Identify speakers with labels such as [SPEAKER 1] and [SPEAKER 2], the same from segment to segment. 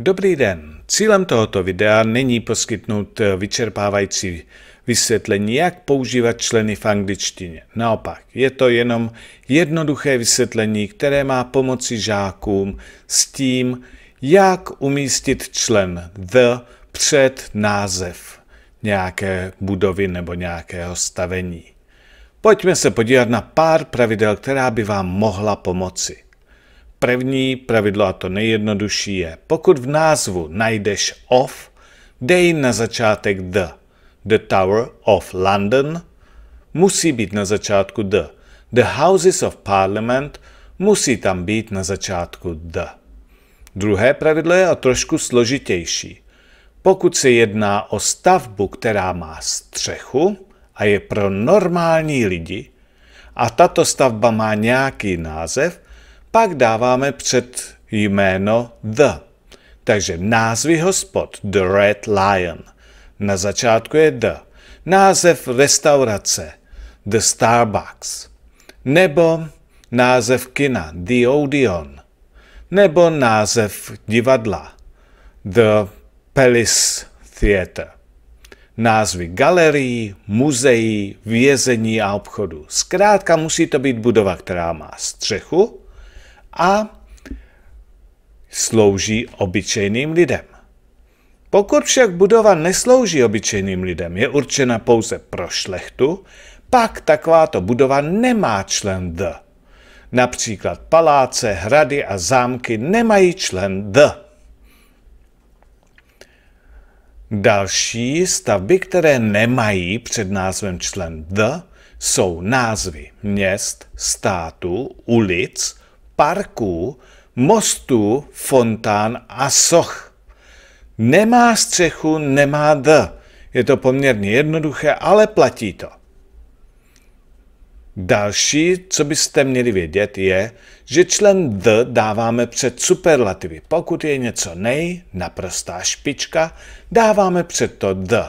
[SPEAKER 1] Dobrý den. Cílem tohoto videa není poskytnout eh, vyčerpávající vysvětlení, jak používat členy v angličtině. Naopak, je to jenom jednoduché vysvětlení, které má pomoci žákům s tím, jak umístit člen the před název nějaké budovy nebo nějakého stavení. Pojďme se podívat na pár pravidel, která by vám mohla pomoci. První pravidlo a to nejjednodušší je, pokud v názvu najdeš of, dej na začátek the. The Tower of London musí být na začátku the. The Houses of Parliament musí tam být na začátku the. Druhé pravidlo je o trošku složitější. Pokud se jedná o stavbu, která má střechu a je pro normální lidi, a tato stavba má nějaký název, pak dáváme před jméno the. Takže názvy hospod The Red Lion. Na začátku je the. Název restaurace The Starbucks. Nebo název kina The Odeon. Nebo název divadla The Palace Theatre. Názvy galerií, muzeí, vězení a obchodu. Zkrátka musí to být budova, která má střechu, a slouží obyčejným lidem. Pokud však budova neslouží obyčejným lidem, je určena pouze pro šlechtu, pak takováto budova nemá člen D. Například paláce, hrady a zámky nemají člen D. Další stavby, které nemají před názvem člen D, jsou názvy měst, států, ulic, parků, mostů, fontán a soch. Nemá střechu, nemá d. Je to poměrně jednoduché, ale platí to. Další, co byste měli vědět, je, že člen d dáváme před superlativy. Pokud je něco nej, naprostá špička, dáváme před to d.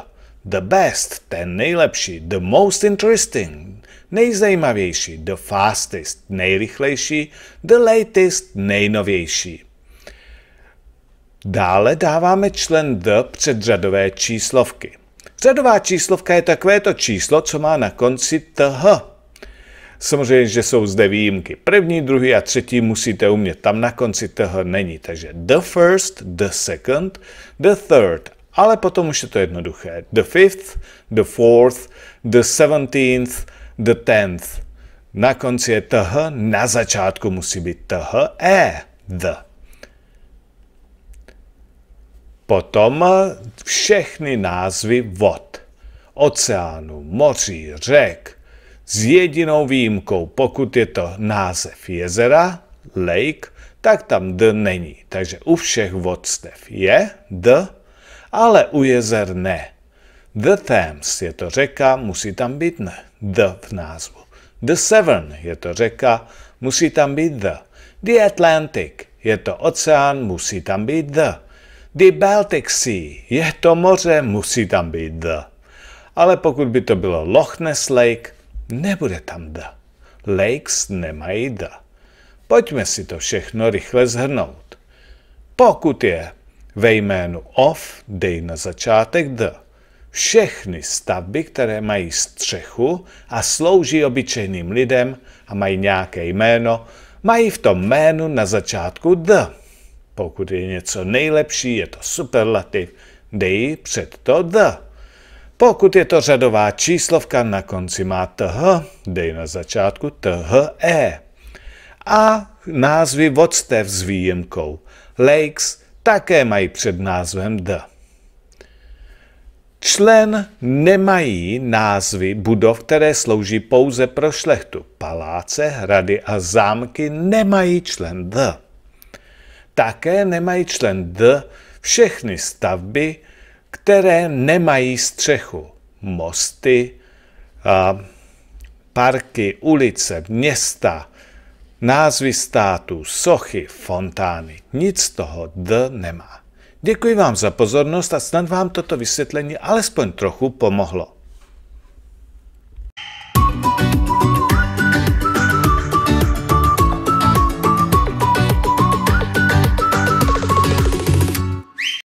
[SPEAKER 1] The best, ten nejlepší, the most interesting, nejzajímavější, the fastest, nejrychlejší, the latest, nejnovější. Dále dáváme člen the před řadové číslovky. Řadová číslovka je takovéto číslo, co má na konci th. Samozřejmě, že jsou zde výjimky. První, druhý a třetí musíte umět. Tam na konci toho není. Takže the first, the second, the third ale potom už je to jednoduché. The fifth, the fourth, the seventeenth, the tenth. Na konci je th, na začátku musí být th, e, the. Potom všechny názvy vod, oceánu, moří, řek, s jedinou výjimkou, pokud je to název jezera, lake, tak tam d není. Takže u všech vodstev je d, ale u jezer ne. The Thames je to řeka, musí tam být ne, the v názvu. The Severn je to řeka, musí tam být the. The Atlantic je to oceán, musí tam být the. The Baltic Sea je to moře, musí tam být the. Ale pokud by to bylo Loch Ness Lake, nebude tam the. Lakes nemají the. Pojďme si to všechno rychle zhrnout. Pokud je ve jménu OF dej na začátek D. Všechny stavby, které mají střechu a slouží obyčejným lidem a mají nějaké jméno, mají v tom jménu na začátku D. Pokud je něco nejlepší, je to superlativ, dej před to D. Pokud je to řadová číslovka, na konci má TH, dej na začátku THE. A názvy vodstev s výjimkou. Lakes, také mají před názvem D. Člen nemají názvy budov, které slouží pouze pro šlechtu. Paláce, hrady a zámky nemají člen D. Také nemají člen D všechny stavby, které nemají střechu. Mosty, parky, ulice, města, Názvy států, sochy, fontány, nic z toho D nemá. Děkuji vám za pozornost a snad vám toto vysvětlení alespoň trochu pomohlo.